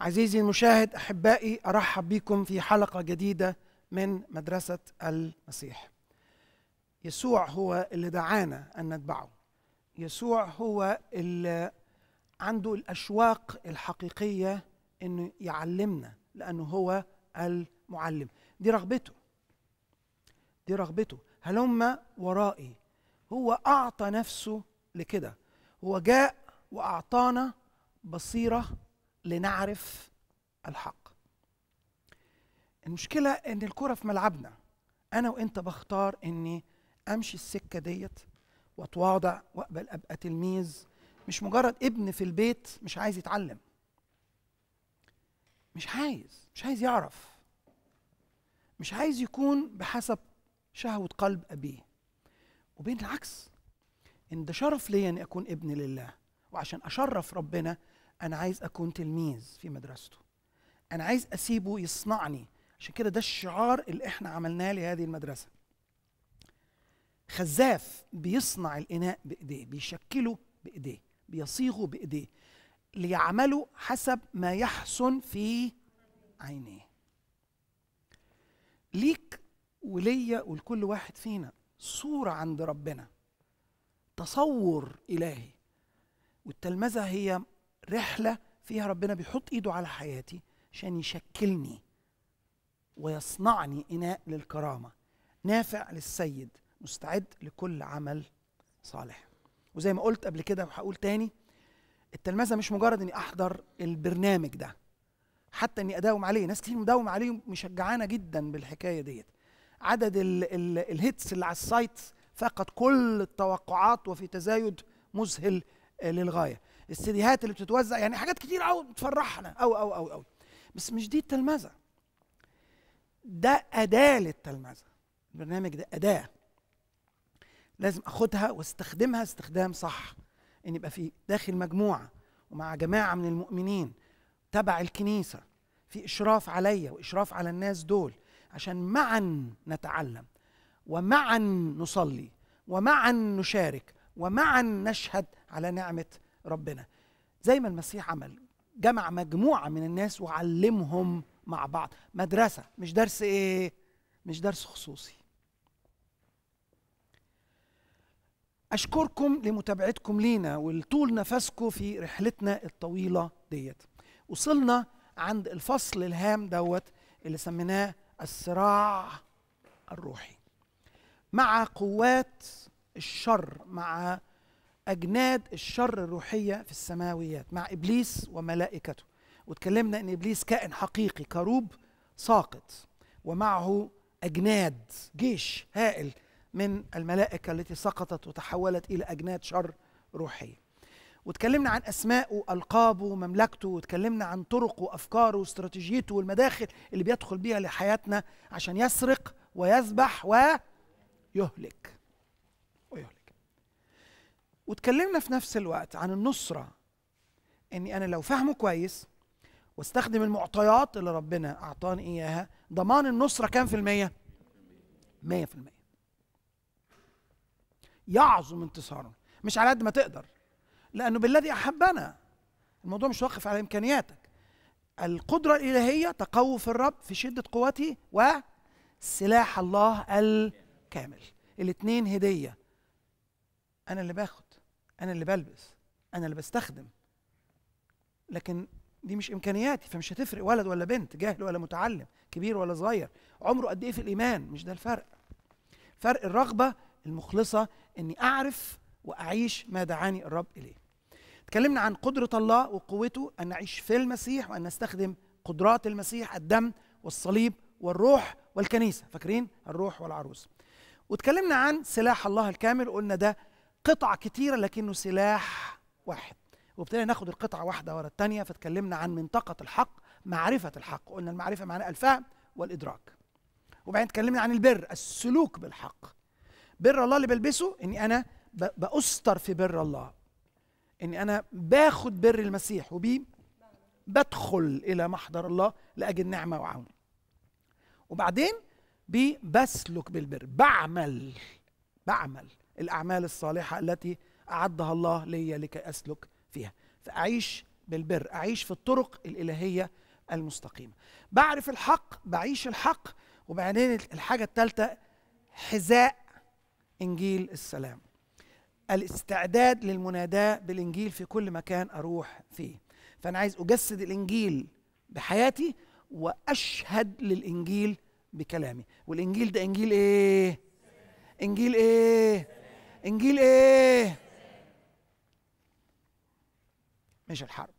عزيزي المشاهد احبائي ارحب بكم في حلقه جديده من مدرسه المسيح. يسوع هو اللي دعانا ان نتبعه. يسوع هو اللي عنده الاشواق الحقيقيه انه يعلمنا لانه هو المعلم. دي رغبته. دي رغبته، هلم ورائي. هو اعطى نفسه لكده. هو جاء واعطانا بصيره لنعرف الحق المشكلة إن الكرة في ملعبنا أنا وأنت بختار إني أمشي السكة ديت وأتواضع وأقبل أبقى تلميذ مش مجرد ابن في البيت مش عايز يتعلم مش عايز مش عايز يعرف مش عايز يكون بحسب شهوة قلب أبيه وبين العكس إن ده شرف ليا إني أكون ابن لله وعشان أشرف ربنا انا عايز اكون تلميذ في مدرسته انا عايز اسيبه يصنعني عشان كده ده الشعار اللي احنا عملناه لهذه المدرسه خزاف بيصنع الاناء بايديه بيشكله بايديه بيصيغه بايديه ليعمله حسب ما يحسن في عينيه ليك وليا ولكل واحد فينا صوره عند ربنا تصور الهي والتلمذه هي رحله فيها ربنا بيحط ايده على حياتي عشان يشكلني ويصنعني اناء للكرامه نافع للسيد مستعد لكل عمل صالح وزي ما قلت قبل كده وهقول تاني التلمذه مش مجرد اني احضر البرنامج ده حتى اني اداوم عليه ناس كتير مداوم عليه مشجعانا جدا بالحكايه ديت عدد الـ الـ الهيتس اللي على السايت فقد كل التوقعات وفي تزايد مذهل للغايه السيديهات اللي بتتوزع يعني حاجات كتير قوي بتفرحنا قوي قوي قوي قوي بس مش دي التلمذه ده اداه للتلمذه البرنامج ده اداه لازم اخدها واستخدمها استخدام صح ان يبقى في داخل مجموعه ومع جماعه من المؤمنين تبع الكنيسه في اشراف عليا واشراف على الناس دول عشان معا نتعلم ومعا نصلي ومعا نشارك ومعا نشهد على نعمه ربنا زي ما المسيح عمل جمع مجموعة من الناس وعلمهم مع بعض مدرسة مش درس إيه؟ مش درس خصوصي أشكركم لمتابعتكم لينا ولطول نفسكم في رحلتنا الطويلة ديت وصلنا عند الفصل الهام دوت اللي سميناه الصراع الروحي مع قوات الشر مع أجناد الشر الروحية في السماويات مع إبليس وملائكته واتكلمنا أن إبليس كائن حقيقي كروب ساقط ومعه أجناد جيش هائل من الملائكة التي سقطت وتحولت إلى أجناد شر روحية واتكلمنا عن أسماءه وألقابه ومملكته واتكلمنا عن طرقه وأفكاره واستراتيجيته والمداخل اللي بيدخل بيها لحياتنا عشان يسرق ويذبح ويهلك وتكلمنا في نفس الوقت عن النصرة اني انا لو فاهمه كويس واستخدم المعطيات اللي ربنا اعطاني اياها ضمان النصرة كام في المية؟ مية في المية يعظم انتصارنا مش على قد ما تقدر لأنه بالذي أحبنا الموضوع مش واقف على إمكانياتك القدرة الإلهية تقوف الرب في شدة قوته وسلاح الله الكامل الاثنين هدية أنا اللي باخد انا اللي بلبس انا اللي بستخدم لكن دي مش امكانياتي فمش هتفرق ولد ولا بنت جاهل ولا متعلم كبير ولا صغير عمره قد ايه في الايمان مش ده الفرق فرق الرغبه المخلصه اني اعرف واعيش ما دعاني الرب اليه اتكلمنا عن قدره الله وقوته ان نعيش في المسيح وان نستخدم قدرات المسيح الدم والصليب والروح والكنيسه فاكرين الروح والعروس واتكلمنا عن سلاح الله الكامل وقلنا ده قطع كتيرة لكنه سلاح واحد وابتدينا ناخد القطعة واحدة ورا الثانية فتكلمنا عن منطقة الحق معرفة الحق قلنا المعرفة معناها الفهم والإدراك وبعدين اتكلمنا عن البر السلوك بالحق بر الله اللي بلبسه اني انا باستر في بر الله اني انا باخد بر المسيح وبي بدخل الى محضر الله لاجد نعمه وعون وبعدين بسلك بالبر بعمل بعمل الأعمال الصالحة التي أعدها الله لي لكي أسلك فيها فأعيش بالبر أعيش في الطرق الإلهية المستقيمة بعرف الحق بعيش الحق وبعدين الحاجة الثالثة حذاء إنجيل السلام الاستعداد للمناداة بالإنجيل في كل مكان أروح فيه فأنا عايز أجسد الإنجيل بحياتي وأشهد للإنجيل بكلامي والإنجيل ده إنجيل إيه؟ إنجيل إيه؟ انجيل ايه مش الحرب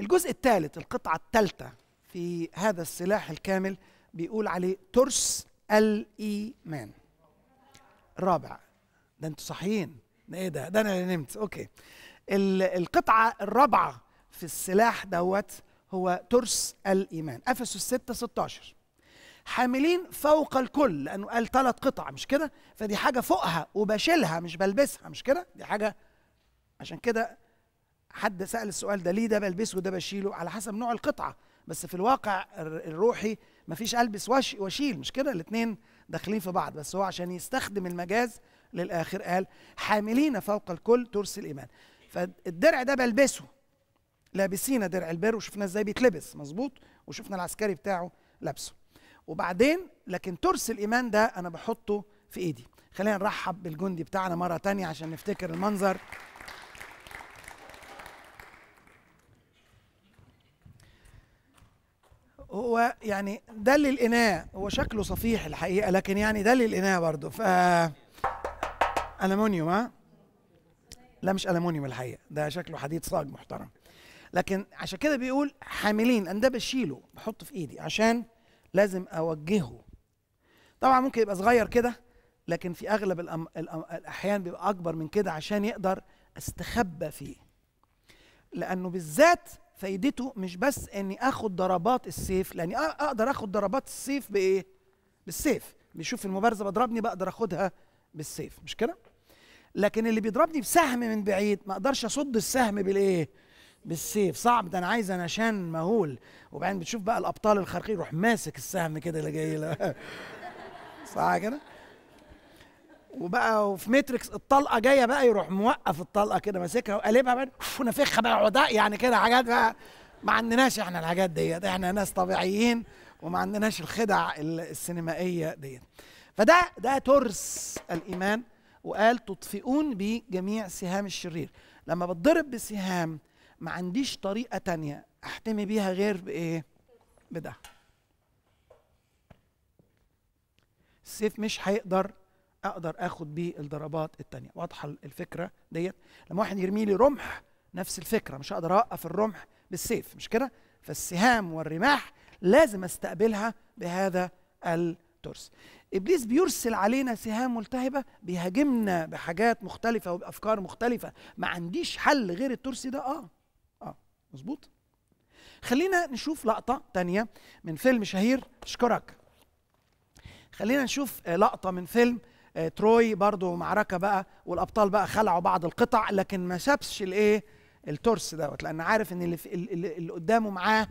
الجزء الثالث القطعه الثالثه في هذا السلاح الكامل بيقول عليه ترس الايمان الرابع ده انتوا صحيين ده ايه ده ده انا اللي نمت اوكي القطعه الرابعه في السلاح دوت هو ترس الايمان افسس 6 16 حاملين فوق الكل لانه قال ثلاث قطع مش كده فدي حاجه فوقها وبشيلها مش بلبسها مش كده دي حاجه عشان كده حد سال السؤال ده ليه ده بلبسه وده بشيله على حسب نوع القطعه بس في الواقع الروحي مفيش البس وش واشيل مش كده الاثنين داخلين في بعض بس هو عشان يستخدم المجاز للاخر قال حاملين فوق الكل ترس الايمان فالدرع ده بلبسه لابسين درع البر وشفنا ازاي بيتلبس مظبوط وشفنا العسكري بتاعه لابسه وبعدين لكن ترس الايمان ده انا بحطه في ايدي خلينا نرحب بالجندي بتاعنا مره تانية عشان نفتكر المنظر هو يعني ده للإناء هو شكله صفيح الحقيقة لكن يعني ده للإناء برضه ف ألمونيوم ها لا مش ألمونيوم الحقيقة ده شكله حديد صاج محترم لكن عشان كده بيقول حاملين أن ده بشيله بحطه في إيدي عشان لازم اوجهه طبعا ممكن يبقى صغير كده لكن في اغلب الأم... الأم... الاحيان بيبقى اكبر من كده عشان يقدر استخبى فيه لانه بالذات فايدته مش بس اني اخد ضربات السيف لاني اقدر اخد ضربات السيف بايه بالسيف بيشوف المبارزه بضربني بقدر اخدها بالسيف مش كده لكن اللي بيضربني بسهم من بعيد ما اقدرش اصد السهم بالايه بالسيف صعب ده انا عايز انا شان مهول وبعدين بتشوف بقى الابطال الخارقين يروح ماسك السهم كده اللي جاي له صح كده وبقى وفي ماتريكس الطلقه جايه بقى يروح موقف الطلقه كده ماسكها وقلبها بقى ونافخها بقى عداء يعني كده حاجات بقى ما عندناش احنا الحاجات ديت احنا ناس طبيعيين وما عندناش الخدع السينمائيه ديت فده ده ترس الايمان وقال تطفئون بجميع سهام الشرير لما بتضرب بسهام ما عنديش طريقه تانية احتمي بيها غير بايه بده السيف مش هيقدر اقدر اخد بيه الضربات التانية واضحه الفكره ديت لما واحد يرمي لي رمح نفس الفكره مش هقدر اوقف الرمح بالسيف مش كده فالسهام والرماح لازم استقبلها بهذا الترس ابليس بيرسل علينا سهام ملتهبه بيهاجمنا بحاجات مختلفه وبافكار مختلفه ما عنديش حل غير الترس ده اه مظبوط خلينا نشوف لقطه تانية من فيلم شهير اشكرك خلينا نشوف آه، لقطه من فيلم آه، تروي برضو معركه بقى والابطال بقى خلعوا بعض القطع لكن ما سابش الايه الترس دوت لان عارف ان اللي, اللي قدامه معاه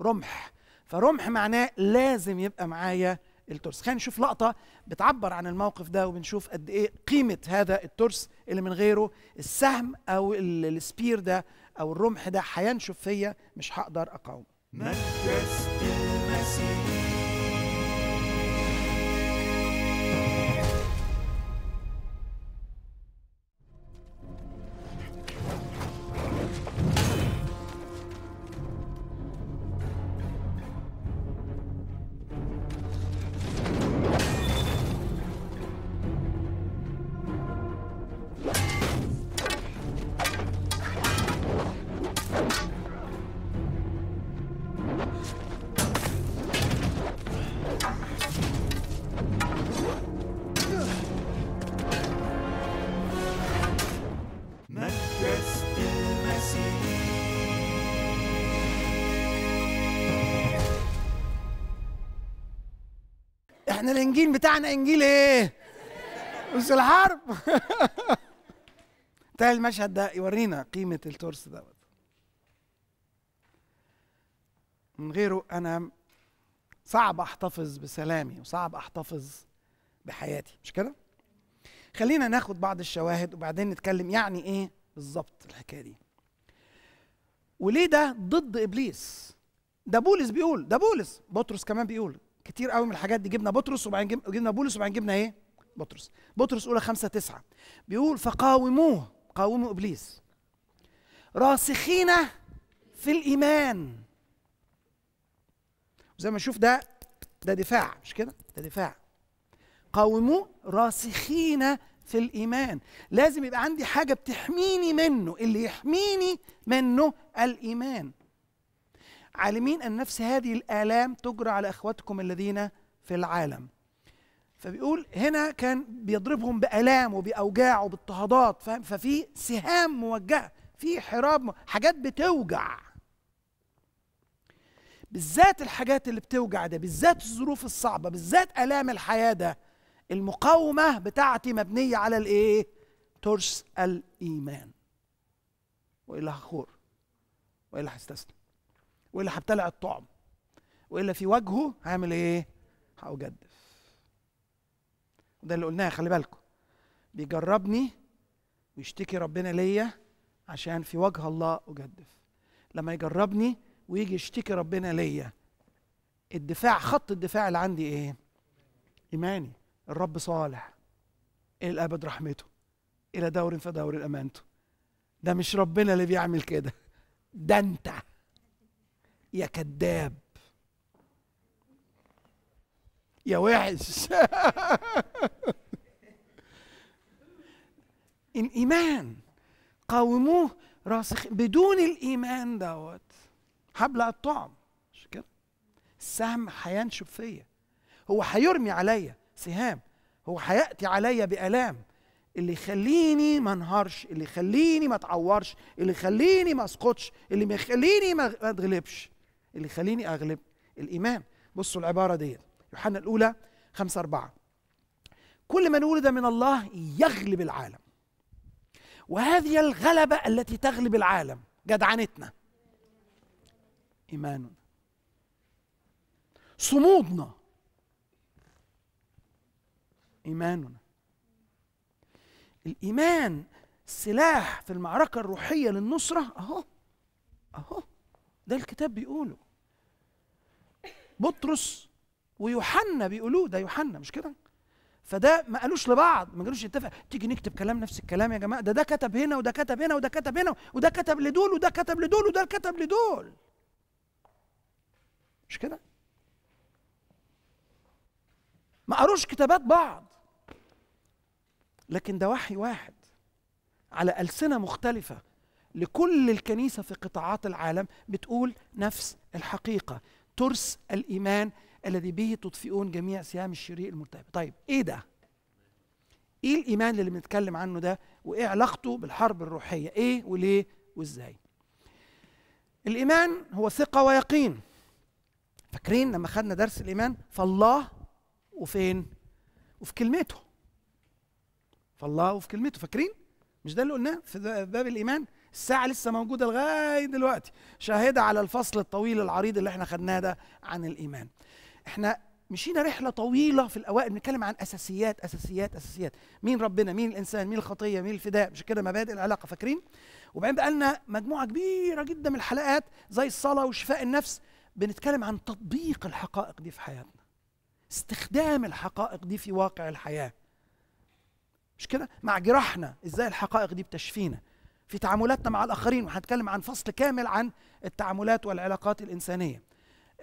رمح فرمح معناه لازم يبقى معايا الترس خلينا نشوف لقطه بتعبر عن الموقف ده وبنشوف قد ايه قيمه هذا الترس اللي من غيره السهم او السبير ده او الرمح ده هينشف فيا مش هقدر اقاومه المسيح بتاعنا انجيل ايه مش الحرب ده المشهد ده يورينا قيمه الترس دوت من غيره انا صعب احتفظ بسلامي وصعب احتفظ بحياتي مش كده خلينا ناخد بعض الشواهد وبعدين نتكلم يعني ايه بالظبط الحكايه دي وليه ده ضد ابليس ده بولس بيقول ده بولس بطرس كمان بيقول كتير قوي من الحاجات دي جبنا بطرس وبعدين جبنا بولس وبعدين جبنا ايه بطرس بطرس اولى خمسة تسعة بيقول فقاوموه قاوموا ابليس راسخين في الايمان زي ما نشوف ده ده دفاع مش كده ده دفاع قاوموه راسخين في الايمان لازم يبقى عندي حاجه بتحميني منه اللي يحميني منه الايمان عالمين أن نفس هذه الآلام تجرى على أخواتكم الذين في العالم فبيقول هنا كان بيضربهم بآلام وبأوجاع وباضطهادات ففي سهام موجهة في حراب حاجات بتوجع بالذات الحاجات اللي بتوجع ده بالذات الظروف الصعبة بالذات آلام الحياة ده المقاومة بتاعتي مبنية على الإيه؟ ترس الإيمان وإلا هخور وإلا هستسلم والا هبتلع الطعم والا في وجهه هعمل ايه هأجدف ده اللي قلناه خلي بالكم بيجربني ويشتكي ربنا ليا عشان في وجه الله أجدف لما يجربني ويجي يشتكي ربنا ليا الدفاع خط الدفاع اللي عندي ايه إيماني الرب صالح إلى الأبد رحمته إلى دور دور أمانته ده مش ربنا اللي بيعمل كده ده أنت يا كذاب يا وحش الايمان قاوموه راسخ بدون الايمان دوت حبل الطعم مش كده السهم هينشب فيا هو هيرمي عليا سهام هو هياتي عليا بالام اللي يخليني ما انهارش اللي يخليني ما اتعورش اللي يخليني ما اسقطش اللي يخليني ما اتغلبش اللي يخليني اغلب الايمان بصوا العباره ديت يوحنا الاولى 5 4 كل من ولد من الله يغلب العالم وهذه الغلبه التي تغلب العالم جدعنتنا ايماننا صمودنا ايماننا الايمان سلاح في المعركه الروحيه للنصره اهو اهو ده الكتاب بيقوله بطرس ويوحنا بيقولوه ده يوحنا مش كده فده ما قالوش لبعض ما قالوش اتفق تيجي نكتب كلام نفس الكلام يا جماعه ده ده كتب هنا وده كتب هنا وده كتب هنا وده كتب لدول وده كتب لدول وده كتب لدول مش كده ما قروش كتابات بعض لكن ده وحي واحد على ألسنة مختلفة لكل الكنيسة في قطاعات العالم بتقول نفس الحقيقة ترس الإيمان الذي به تطفئون جميع سهام الشرير المرتهبة طيب إيه ده؟ إيه الإيمان اللي بنتكلم عنه ده وإيه علاقته بالحرب الروحية إيه وليه وإزاي الإيمان هو ثقة ويقين فاكرين لما خدنا درس الإيمان فالله وفين وفي كلمته فالله وفي كلمته فاكرين مش ده اللي قلناه في باب الإيمان الساعة لسه موجودة لغاية دلوقتي شاهدة على الفصل الطويل العريض اللي احنا خدناه ده عن الإيمان احنا مشينا رحلة طويلة في الأوائل بنتكلم عن أساسيات أساسيات أساسيات مين ربنا مين الإنسان مين الخطية مين الفداء مش كده مبادئ العلاقة فاكرين وبعدين بقى لنا مجموعة كبيرة جدا من الحلقات زي الصلاة وشفاء النفس بنتكلم عن تطبيق الحقائق دي في حياتنا استخدام الحقائق دي في واقع الحياه مش كده مع جراحنا ازاي الحقائق دي بتشفينا في تعاملاتنا مع الآخرين وهنتكلم عن فصل كامل عن التعاملات والعلاقات الإنسانية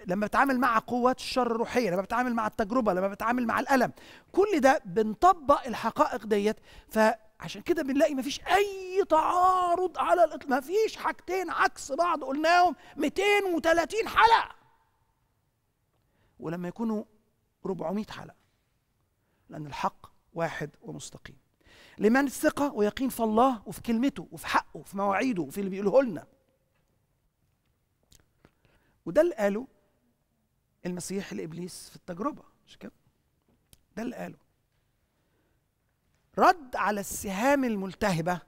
لما بتعامل مع قوات الشر الروحية لما بتعامل مع التجربة لما بتعامل مع الألم كل ده بنطبق الحقائق ديت فعشان كده بنلاقي مفيش أي تعارض على الإطلاق مفيش حاجتين عكس بعض قلناهم 230 حلقة ولما يكونوا 400 حلقة لأن الحق واحد ومستقيم لمن ثقه ويقين في الله وفي كلمته وفي حقه وفي مواعيده وفي اللي بيقوله لنا وده اللي قاله المسيح لابليس في التجربه مش كده ده اللي قاله رد على السهام الملتهبه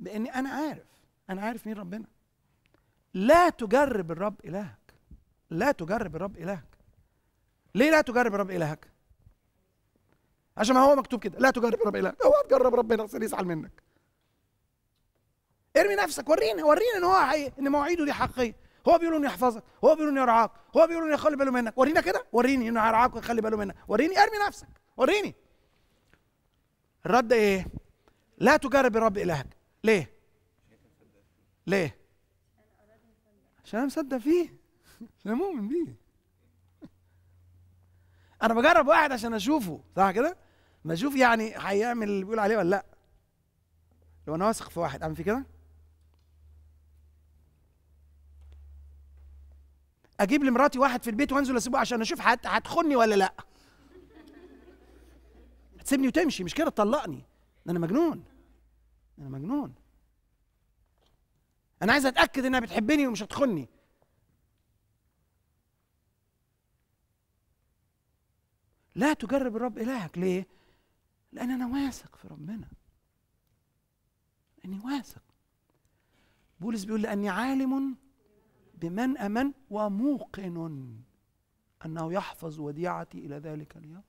باني انا عارف انا عارف مين ربنا لا تجرب الرب الهك لا تجرب الرب الهك ليه لا تجرب الرب الهك عشان ما هو مكتوب كده لا تجرب رب إلهك هو تجرب ربنا عشان يزعل منك ارمي نفسك وريني وريني ان هو حقيقي ان مواعيده دي حقيقيه هو بيقول انه يحفظك هو بيقول انه يرعاك هو بيقول انه يخلي باله منك ورينا كده وريني انه يرعاك ويخلي باله منك وريني ارمي نفسك وريني الرد ايه لا تجرب الرب الهك ليه ليه عشان انا مصدق فيه عشان انا مؤمن بيه انا بجرب واحد عشان اشوفه صح كده ما اشوف يعني هيعمل اللي بيقول عليه ولا لا لو انا واثق في واحد اعمل فيه كده اجيب لمراتي واحد في البيت وانزل اسيبه عشان اشوف هتخني ولا لا هتسيبني وتمشي مش كده تطلقني ده انا مجنون انا مجنون انا عايز اتاكد انها بتحبني ومش هتخني لا تجرب الرب الهك ليه لأن أنا واثق في ربنا اني واثق بولس بيقول لأني عالم بمن أمن وموقن أنه يحفظ وديعتي إلى ذلك اليوم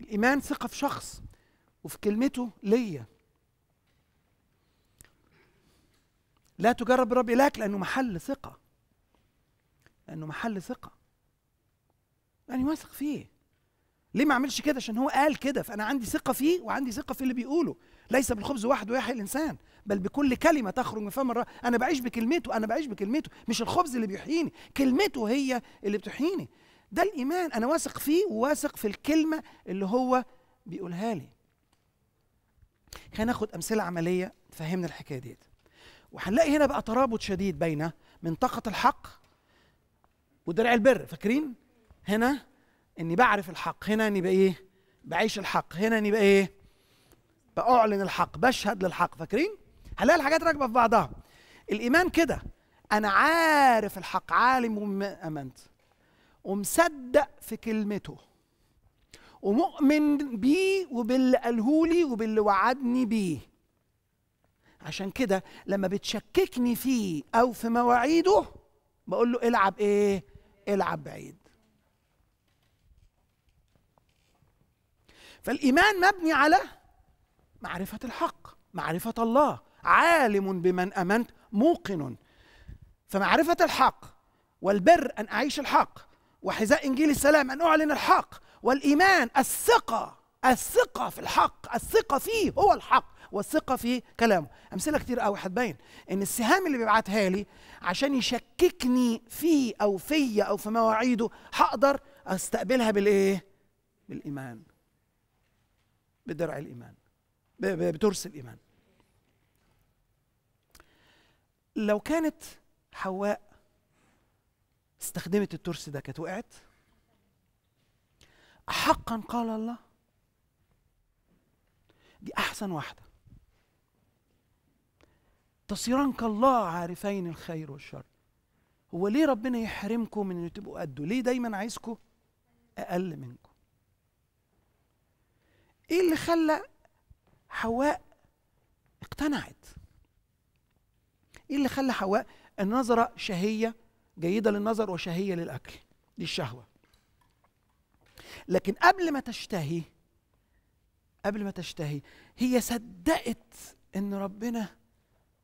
الإيمان ثقة في شخص وفي كلمته ليا لا تجرب الرب إليك لأنه محل ثقة لأنه محل ثقة أنا يعني واثق فيه ليه ما أعملش كده عشان هو قال كده فأنا عندي ثقة فيه وعندي ثقة في اللي بيقوله ليس بالخبز وحده يحيي الإنسان بل بكل كلمة تخرج من فم الرب أنا بعيش بكلمته أنا بعيش بكلمته مش الخبز اللي بيحييني كلمته هي اللي بتحييني ده الإيمان أنا واثق فيه وواثق في الكلمة اللي هو بيقولها لي خلينا ناخد أمثلة عملية تفهمنا الحكاية ديت وهنلاقي هنا بقى ترابط شديد بين منطقة الحق ودرع البر فاكرين هنا اني بعرف الحق هنا اني بقى ايه بعيش الحق هنا اني بقى ايه بأعلن الحق بشهد للحق فاكرين هلاقي الحاجات راكبه في بعضها الايمان كده انا عارف الحق عالم بما امنت ومصدق في كلمته ومؤمن بيه وباللي قاله لي وباللي وعدني بيه عشان كده لما بتشككني فيه او في مواعيده بقول له العب ايه العب بعيد فالإيمان مبني على معرفة الحق معرفة الله عالم بمن أمنت موقن فمعرفة الحق والبر أن أعيش الحق وحذاء إنجيل السلام أن أعلن الحق والإيمان الثقة الثقة في الحق الثقة فيه هو الحق والثقة في كلامه أمثلة كتير قوي هتبين إن السهام اللي بيبعتها لي عشان يشككني فيه أو فيا أو في مواعيده هقدر استقبلها بالإيه؟ بالإيمان بدرع الإيمان بترس الإيمان لو كانت حواء استخدمت الترس ده كانت وقعت حقا قال الله دي أحسن واحدة تصيران كالله عارفين الخير والشر هو ليه ربنا يحرمكم من ان تبقوا قده ليه دايما عايزكم اقل منكم ايه اللي خلى حواء اقتنعت ايه اللي خلى حواء النظرة شهية جيدة للنظر وشهية للأكل دي الشهوة لكن قبل ما تشتهي قبل ما تشتهي هي صدقت ان ربنا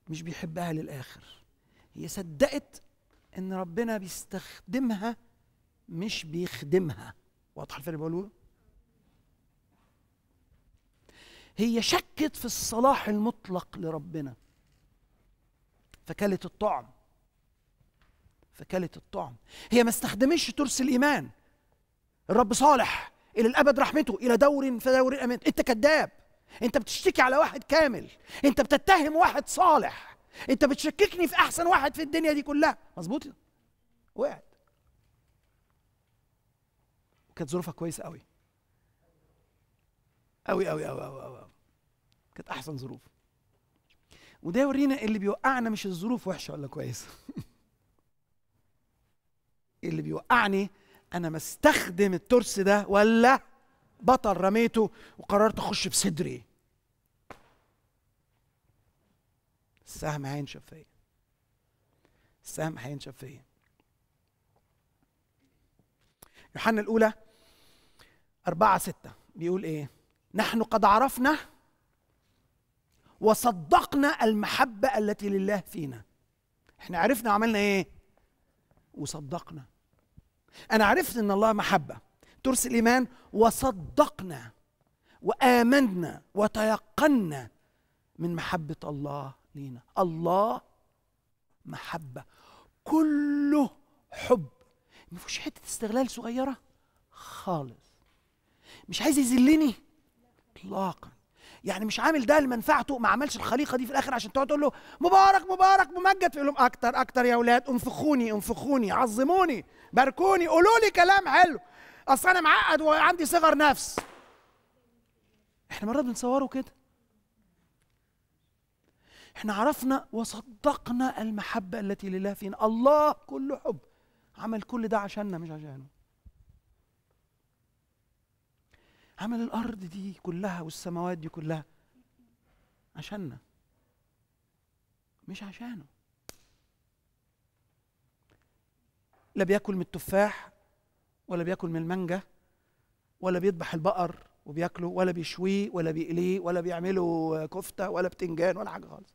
مش بيحبها للآخر هي صدقت ان ربنا بيستخدمها مش بيخدمها واضح الفرق اللي بقوله هي شكت في الصلاح المطلق لربنا فكلت الطعم فكلت الطعم هي ما استخدمتش ترس الايمان الرب صالح الى الابد رحمته الى دور فدور امان انت كذاب انت بتشتكي على واحد كامل انت بتتهم واحد صالح انت بتشككني في احسن واحد في الدنيا دي كلها مظبوط وقعت وكانت ظروفها كويسه قوي قوي قوي قوي قوي قوي كانت احسن ظروف وده يورينا اللي بيوقعنا مش الظروف وحشه ولا كويسه اللي بيوقعني انا استخدم الترس ده ولا بطل رميته وقررت اخش في صدري السهم هينشف فيا السهم هينشف فيا يوحنا الاولى أربعة ستة بيقول ايه نحن قد عرفنا وصدقنا المحبة التي لله فينا احنا عرفنا عملنا ايه وصدقنا انا عرفت ان الله محبة ترس الايمان وصدقنا وآمنا وتيقنا من محبة الله لينا الله محبة كله حب ما فيش حتة استغلال صغيرة خالص مش عايز يذلني اطلاقا يعني مش عامل ده لمنفعته ما عملش الخليقه دي في الاخر عشان تقعد تقول له مبارك مبارك ممجد تقول لهم اكتر اكتر يا اولاد انفخوني انفخوني عظموني باركوني قولوا لي كلام حلو اصل انا معقد وعندي صغر نفس احنا مرات بنصوره كده احنا عرفنا وصدقنا المحبه التي لله فينا الله كله حب عمل كل ده عشاننا مش عشانه عمل الارض دي كلها والسماوات دي كلها عشاننا مش عشانه لا بياكل من التفاح ولا بياكل من المانجا ولا بيذبح البقر وبياكله ولا بيشويه ولا بيقليه ولا بيعمله كفته ولا بتنجان ولا حاجه خالص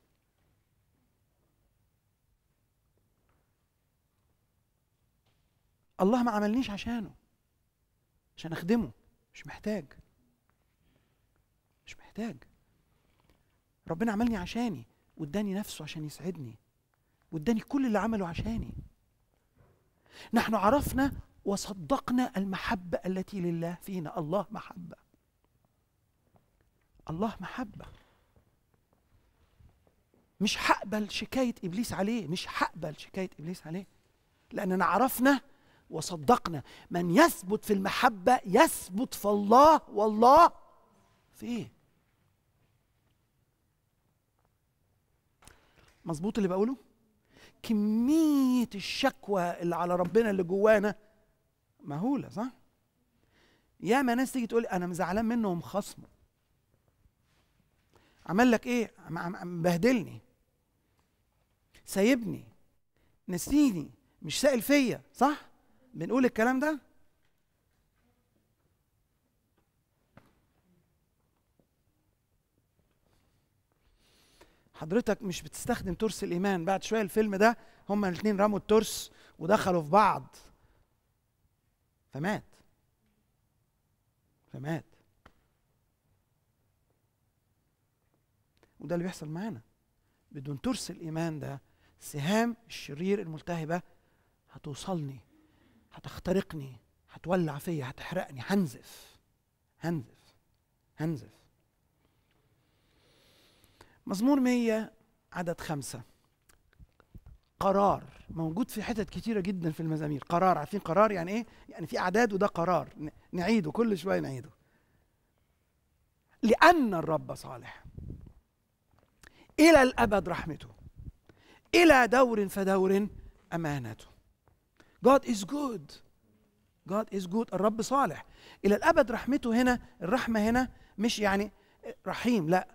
الله ما عملنيش عشانه عشان اخدمه مش محتاج مش محتاج ربنا عملني عشاني واداني نفسه عشان يسعدني واداني كل اللي عمله عشاني نحن عرفنا وصدقنا المحبة التي لله فينا الله محبة الله محبة مش هقبل شكاية إبليس عليه مش هقبل شكاية إبليس عليه لأننا عرفنا وصدقنا من يثبت في المحبة يثبت في الله والله فيه مظبوط اللي بقوله كمية الشكوى اللي على ربنا اللي جوانا مهولة صح يا ما ناس تيجي تقول أنا مزعلان منهم خصمه عمل لك إيه بهدلني سايبني نسيني مش سائل فيا صح بنقول الكلام ده حضرتك مش بتستخدم ترس الايمان بعد شويه الفيلم ده هما الاثنين رموا الترس ودخلوا في بعض فمات فمات وده اللي بيحصل معانا بدون ترس الايمان ده سهام الشرير الملتهبه هتوصلني هتخترقني هتولع فيا هتحرقني هنزف هنزف هنزف مزمور 100 عدد خمسة قرار موجود في حتت كتيرة جدا في المزامير قرار عارفين قرار يعني ايه؟ يعني في اعداد وده قرار نعيده كل شوية نعيده لأن الرب صالح إلى الأبد رحمته إلى دور فدور أمانته God is good God is good الرب صالح إلى الأبد رحمته هنا الرحمة هنا مش يعني رحيم لا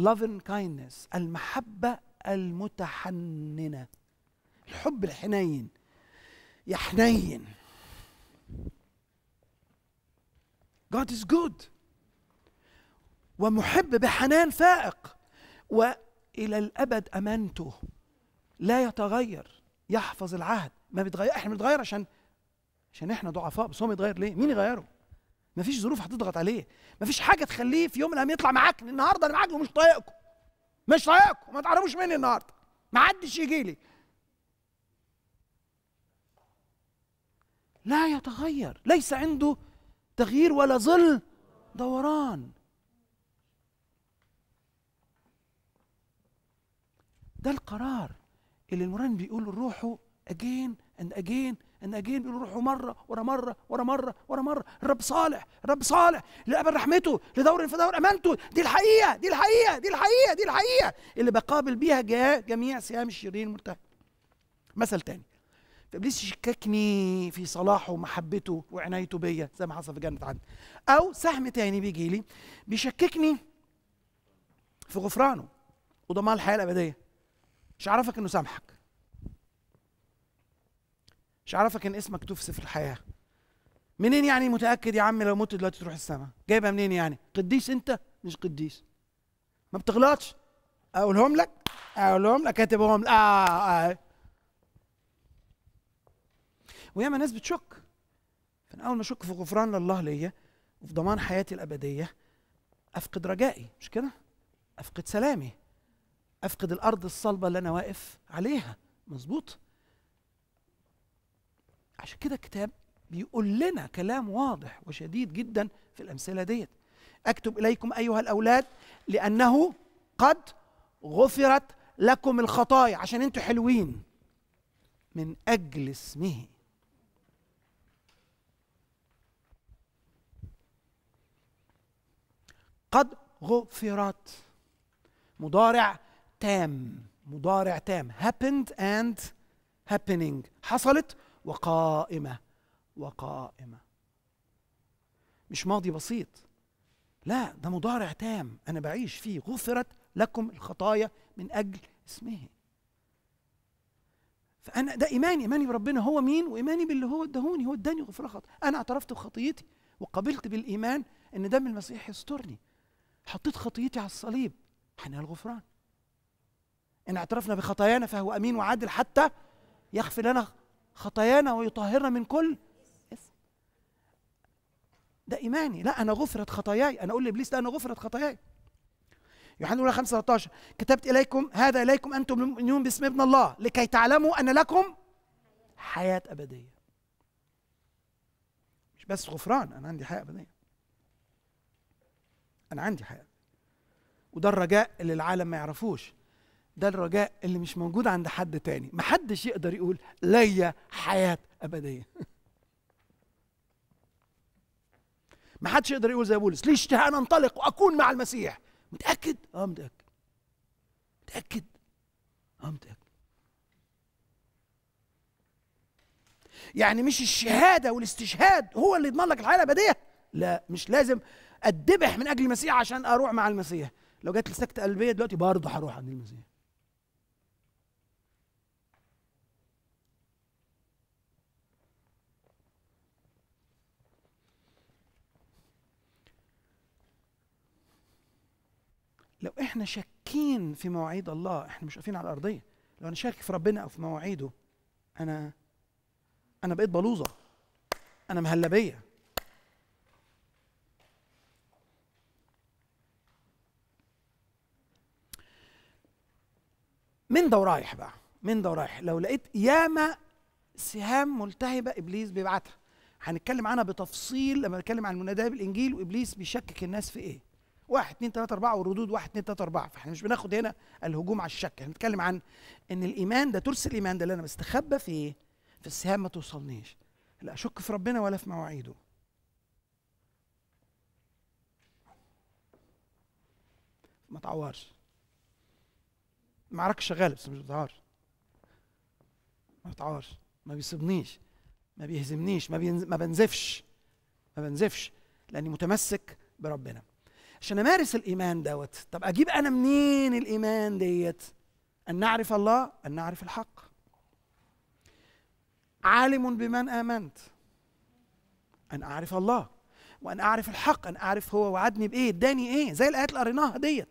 loving kindness المحبة المتحننة الحب الحنين يا حنين God is good ومحب بحنان فائق وإلى الأبد أمانته لا يتغير يحفظ العهد ما بيتغير احنا بنتغير عشان عشان احنا ضعفاء بس هو بيتغير ليه؟ مين يغيره؟ ما فيش ظروف هتضغط عليه ما فيش حاجه تخليه في يوم من الايام يطلع معاك النهارده انا معاك ومش طايقكم مش طايقكم ما تعرفوش مني النهارده ما حدش يجي لي لا يتغير ليس عنده تغيير ولا ظل دوران ده القرار اللي المران بيقول روحه اجين and again and again بيقولوا مره ورا مره ورا مره ورا مره الرب صالح الرب صالح لقبل رحمته لدور في دور امانته دي الحقيقه دي الحقيقه دي الحقيقه دي الحقيقه اللي بقابل بيها جميع سهام الشرير المرتهب مثل تاني فابليس يشككني في صلاحه ومحبته وعنايته بيا زي ما حصل في جنه عدن او سهم تاني بيجي لي بيشككني في غفرانه وضمان الحياه الابديه مش عارفك انه سامحك مش عارفه كان اسمك مكتوب في سفر الحياه منين يعني متاكد يا عم لو مت دلوقتي تروح السماء جايبها منين يعني قديس انت مش قديس ما بتغلطش اقولهم لك اقولهم لك كاتبهم لك آه آه. وياما ناس بتشك فانا اول ما اشك في غفران لله ليا وفي ضمان حياتي الابديه افقد رجائي مش كده افقد سلامي افقد الارض الصلبه اللي انا واقف عليها مظبوط عشان كده الكتاب بيقول لنا كلام واضح وشديد جدا في الامثله ديت اكتب اليكم ايها الاولاد لانه قد غفرت لكم الخطايا عشان انتوا حلوين من اجل اسمه قد غفرت مضارع تام مضارع تام happened and happening حصلت وقائمة وقائمة مش ماضي بسيط لا ده مضارع تام أنا بعيش فيه غفرت لكم الخطايا من أجل اسمه فأنا ده إيماني إيماني بربنا هو مين وإيماني باللي هو ادهوني هو اداني غفران خط أنا اعترفت بخطيتي وقبلت بالإيمان إن دم المسيح يسترني حطيت خطيتي على الصليب حنال الغفران إن اعترفنا بخطايانا فهو أمين وعادل حتى يغفر لنا خطايانا ويطهرنا من كل اسم ده ايماني لا انا غفرت خطاياي انا اقول لابليس لا انا غفرت خطاياي يوحنا الاولى 5 13 كتبت اليكم هذا اليكم انتم المؤمنون باسم ابن الله لكي تعلموا ان لكم حياه ابديه مش بس غفران انا عندي حياه ابديه انا عندي حياه وده الرجاء اللي العالم ما يعرفوش ده الرجاء اللي مش موجود عند حد تاني محدش يقدر يقول ليا حياة أبدية محدش يقدر يقول زي بولس لي اشتهاء أن أنطلق وأكون مع المسيح متأكد؟ أه متأكد متأكد؟ أه متأكد يعني مش الشهادة والاستشهاد هو اللي يضمن لك الحياة الأبدية لا مش لازم أدبح من أجل المسيح عشان أروح مع المسيح لو جات لي سكتة قلبية دلوقتي برضه هروح عند المسيح لو احنا شاكين في مواعيد الله احنا مش واقفين على الارضيه لو انا شاكك في ربنا او في مواعيده انا انا بقيت بلوظه انا مهلبيه من ده ورايح بقى من ده ورايح لو لقيت ياما سهام ملتهبه ابليس بيبعتها هنتكلم عنها بتفصيل لما نتكلم عن المناداه بالانجيل وابليس بيشكك الناس في ايه 1 2 3 4 والردود 1 2 3 4 فاحنا مش بناخد هنا الهجوم على الشك احنا بنتكلم عن ان الايمان ده ترس الايمان ده اللي انا مستخبى فيه في السهام ما توصلنيش لا اشك في ربنا ولا في مواعيده ما تعورش المعركه شغاله بس مش بتعورش ما بتعورش ما بيصيبنيش ما بيهزمنيش ما, بينز... ما بنزفش ما بنزفش لاني متمسك بربنا عشان امارس الايمان دوت طب اجيب انا منين الايمان ديت ان نعرف الله ان نعرف الحق عالم بمن امنت ان اعرف الله وان اعرف الحق ان اعرف هو وعدني بايه اداني ايه زي الايات اللي قريناها ديت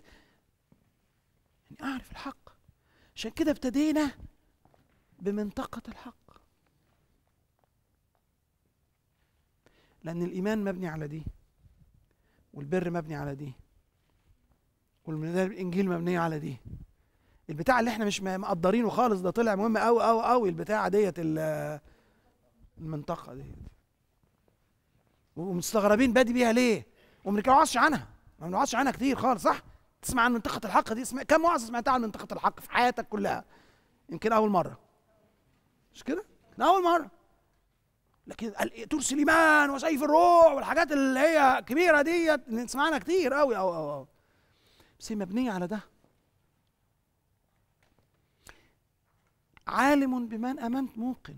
ان اعرف الحق عشان كده ابتدينا بمنطقه الحق لان الايمان مبني على دي والبر مبني على دي والانجيل مبنيه على دي البتاع اللي احنا مش مقدرينه خالص ده طلع مهم قوي قوي قوي البتاعه ديت المنطقه دي ومستغربين بادي بيها ليه وما بنتكلمش عنها ما بنوعظش عنها كتير خالص صح تسمع عن منطقه الحق دي اسمع كم وعظه سمعتها عن منطقه الحق في حياتك كلها يمكن اول مره مش كده اول مره لكن ترس الايمان وسيف الروح والحاجات اللي هي الكبيره ديت اللي عنها كتير قوي او او بس هي مبنيه على ده عالم بمن امنت موقن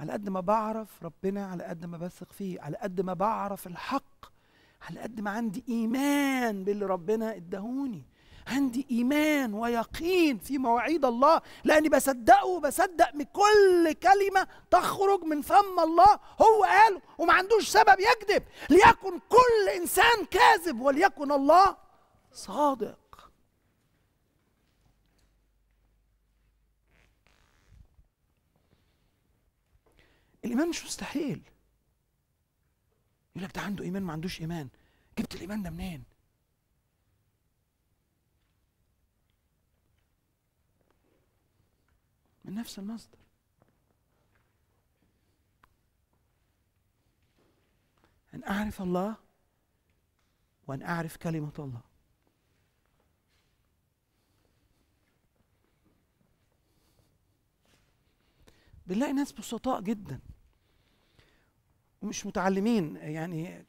على قد ما بعرف ربنا على قد ما بثق فيه على قد ما بعرف الحق على قد ما عندي ايمان باللي ربنا اداهوني عندي إيمان ويقين في مواعيد الله لأني بصدقه وبصدق بكل كلمة تخرج من فم الله هو قاله وما عندوش سبب يكذب ليكن كل إنسان كاذب وليكن الله صادق الإيمان مش مستحيل يقول لك ده عنده إيمان ما عندوش إيمان جبت الإيمان ده منين؟ من نفس المصدر أن أعرف الله وأن أعرف كلمة الله بنلاقي ناس بسطاء جدا ومش متعلمين يعني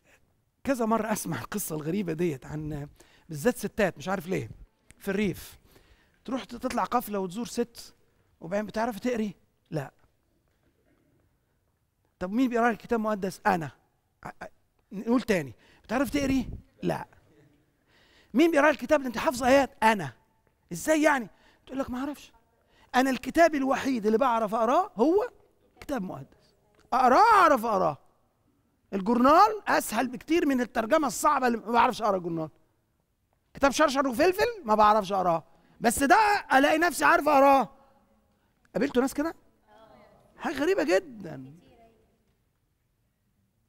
كذا مرة أسمع القصة الغريبة ديت عن بالذات ستات مش عارف ليه في الريف تروح تطلع قافلة وتزور ست وبعدين بتعرف تقري؟ لا طب مين بيقرا الكتاب كتاب مقدس؟ انا نقول تاني بتعرف تقري؟ لا مين بيقرا الكتاب اللي انت حافظ ايات؟ انا ازاي يعني؟ تقول لك ما اعرفش انا الكتاب الوحيد اللي بعرف اقراه هو كتاب مقدس اقراه اعرف اقراه الجورنال اسهل بكتير من الترجمه الصعبه اللي ما بعرفش اقرا الجورنال كتاب شرشر وفلفل ما بعرفش اقراه بس ده الاقي نفسي عارف اقراه قابلتوا ناس كده حاجه غريبه جدا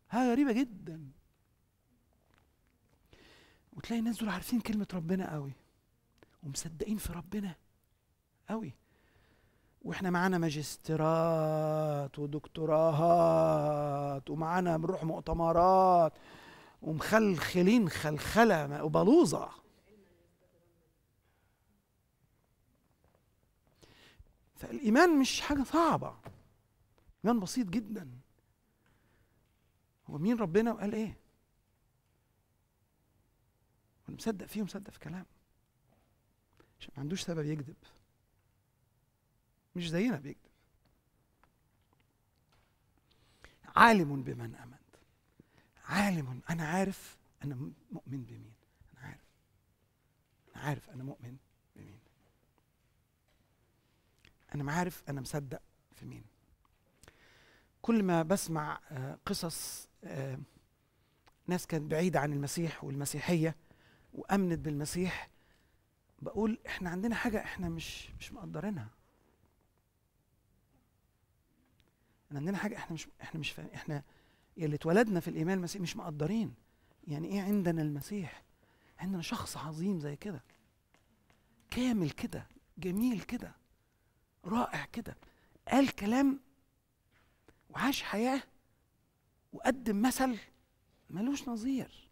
حاجه غريبه جدا وتلاقي الناس دول عارفين كلمه ربنا قوي ومصدقين في ربنا قوي واحنا معانا ماجستيرات ودكتوراهات ومعانا بنروح مؤتمرات ومخلخلين خلخله وبلوظه فالإيمان مش حاجة صعبة إيمان بسيط جدا هو مين ربنا وقال إيه؟ واللي مصدق فيه مصدق في كلامه عشان ما عندوش سبب يكذب مش زينا بيكذب عالم بمن امنت عالم انا عارف انا مؤمن بمين انا عارف انا عارف انا مؤمن انا ما عارف انا مصدق في مين كل ما بسمع آه، قصص آه، ناس كانت بعيده عن المسيح والمسيحيه وامنت بالمسيح بقول احنا عندنا حاجه احنا مش مش مقدرينها احنا عندنا حاجه احنا مش احنا مش فاهم احنا اللي اتولدنا في الايمان المسيح مش مقدرين يعني ايه عندنا المسيح عندنا شخص عظيم زي كده كامل كده جميل كده رائع كده قال كلام وعاش حياه وقدم مثل ملوش نظير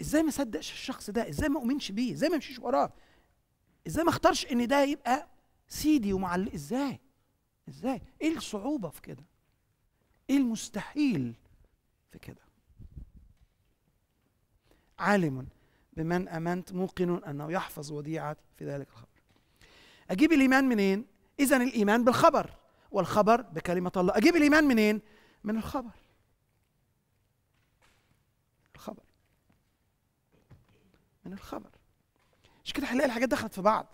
ازاي ما صدقش الشخص ده ازاي ما اؤمنش بيه ازاي ما امشيش وراه ازاي ما اختارش ان ده يبقى سيدي ومعلق ازاي ازاي ايه الصعوبه في كده ايه المستحيل في كده عالم بمن امنت موقن انه يحفظ وديعتي في ذلك الخبر اجيب الايمان منين اذا الايمان بالخبر والخبر بكلمه الله اجيب الايمان منين من الخبر الخبر من الخبر مش كده هنلاقي الحاجات دخلت في بعض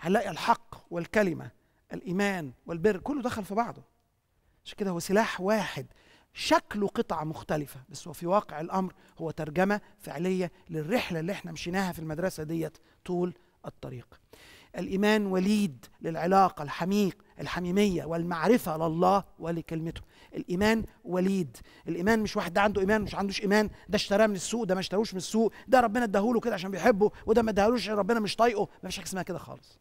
هنلاقي الحق والكلمه الايمان والبر كله دخل في بعضه عشان كده هو سلاح واحد شكله قطعة مختلفة بس هو في واقع الأمر هو ترجمة فعلية للرحلة اللي احنا مشيناها في المدرسة ديت طول الطريق الإيمان وليد للعلاقة الحميق الحميمية والمعرفة لله ولكلمته الإيمان وليد الإيمان مش واحد ده عنده إيمان مش عندوش إيمان ده اشتراه من السوق ده ما اشتروش من السوق ده ربنا اداهوله كده عشان بيحبه وده ما اداهولوش ربنا مش طايقه ما فيش حاجة اسمها كده خالص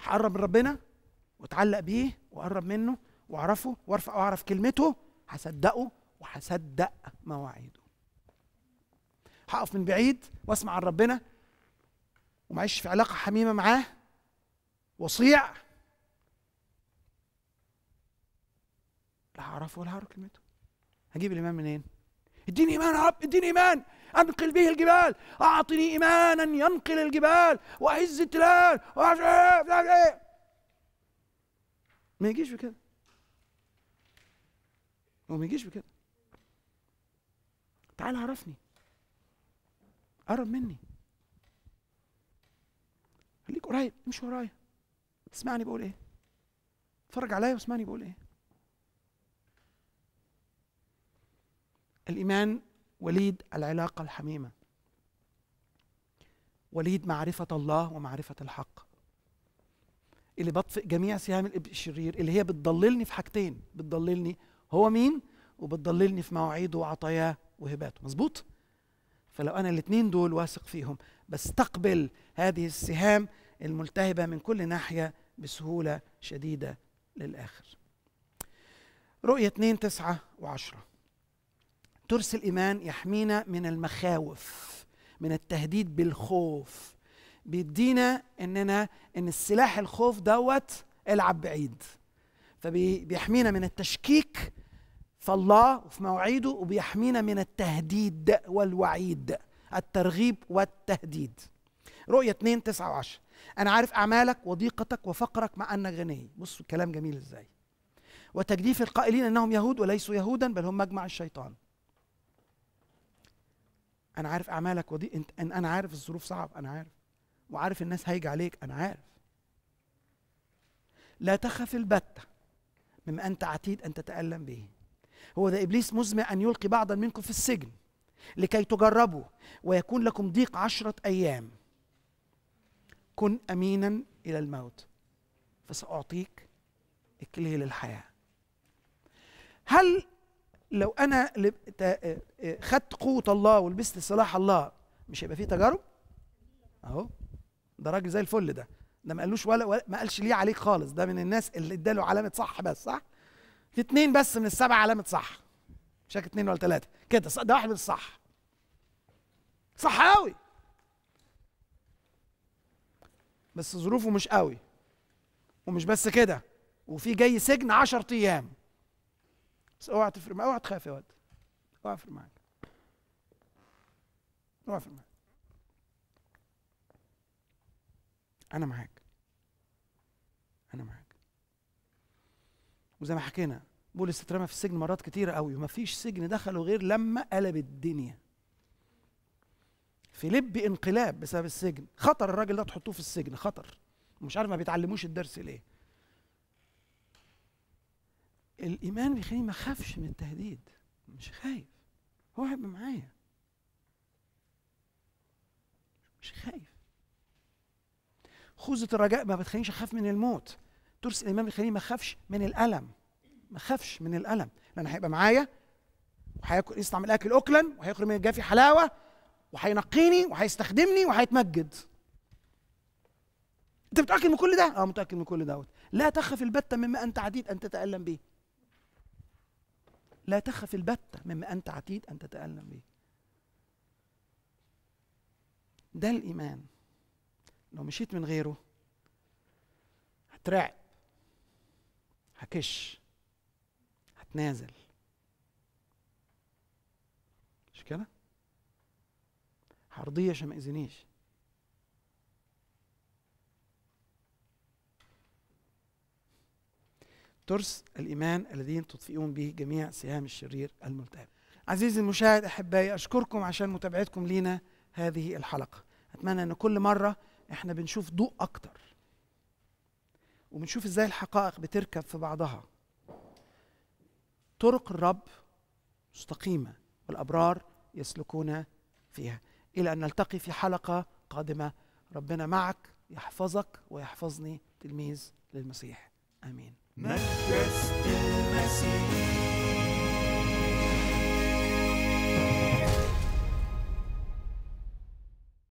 هقرب من ربنا واتعلق بيه وقرب منه واعرفه وارفع واعرف كلمته هصدقه وهصدق مواعيده هقف من بعيد واسمع عن ربنا ومعيش في علاقه حميمه معاه وصيع لا هعرفه ولا هعرف كلمته هجيب الايمان منين اديني ايمان يا رب اديني ايمان انقل به الجبال اعطني ايمانا ينقل الجبال وأهز التلال وأعرف ايه ما يجيش بكده هو ما يجيش بكده تعال عرفني قرب مني خليك قريب مش ورايا اسمعني بقول ايه اتفرج عليا واسمعني بقول ايه الايمان وليد العلاقه الحميمه وليد معرفه الله ومعرفه الحق اللي بطفئ جميع سهام الشرير اللي هي بتضللني في حاجتين بتضللني هو مين وبتضللني في مواعيده وعطاياه وهباته مظبوط فلو انا الاثنين دول واثق فيهم بستقبل هذه السهام الملتهبة من كل ناحية بسهولة شديدة للآخر رؤية 2 9 و10 ترس الإيمان يحمينا من المخاوف من التهديد بالخوف بيدينا اننا ان السلاح الخوف دوت العب بعيد فبيحمينا من التشكيك في الله وفي مواعيده وبيحمينا من التهديد والوعيد الترغيب والتهديد رؤية 2 9 و10 انا عارف اعمالك وضيقتك وفقرك مع انك غني بصوا الكلام جميل ازاي وتجديف القائلين انهم يهود وليسوا يهودا بل هم مجمع الشيطان انا عارف اعمالك ودي انت انا عارف الظروف صعب انا عارف وعارف الناس هيجي عليك انا عارف لا تخف البته مما انت عتيد ان تتالم به هو ده ابليس مزمع ان يلقي بعضا منكم في السجن لكي تجربوا ويكون لكم ضيق عشره ايام كن امينا الى الموت فساعطيك اكليل الحياه هل لو انا خدت قوه الله ولبست صلاح الله مش هيبقى فيه تجارب اهو ده راجل زي الفل ده ده ما قالوش ولا, ولا ما قالش ليه عليك خالص ده من الناس اللي اداله علامه صح بس صح في اتنين بس من السبعه علامه صح مش اتنين ولا ثلاثه كده ده واحد من الصح صح قوي بس ظروفه مش قوي ومش بس كده وفي جاي سجن 10 ايام بس اوعى تفرق اوعى تخاف يا واد اوعى تفرق معاك اوعى تفرق معاك انا معاك انا معاك وزي ما حكينا بولس اترمى في السجن مرات كتيره قوي ومفيش سجن دخله غير لما قلب الدنيا فيليبي انقلاب بسبب السجن خطر الراجل ده تحطوه في السجن خطر مش عارف ما بيتعلموش الدرس ليه الايمان بيخليني ما اخافش من التهديد مش خايف هو هيبقى معايا مش خايف خوذة الرجاء ما بتخلينيش اخاف من الموت ترس الايمان بيخليني ما اخافش من الالم ما اخافش من الالم لان هيبقى معايا وهياكل يستعمل اكل اوكلان وهيخرج من الجافي حلاوه وهينقيني وهيستخدمني وهيتمجد انت متاكد من كل ده اه متاكد من كل دوت لا تخف البتة مما انت عتيد ان تتالم به لا تخف البتة مما انت عتيد ان تتالم به ده الايمان لو مشيت من غيره هترعب هكش هتنازل مش كده عرضيه عشان ما يأذنيش ترس الإيمان الذين تطفئون به جميع سهام الشرير الملتهب عزيزي المشاهد أحبائي أشكركم عشان متابعتكم لينا هذه الحلقة أتمنى أن كل مرة إحنا بنشوف ضوء أكتر وبنشوف إزاي الحقائق بتركب في بعضها طرق الرب مستقيمة والأبرار يسلكون فيها إلى أن نلتقي في حلقة قادمة ربنا معك يحفظك ويحفظني تلميذ للمسيح آمين مركز المسيح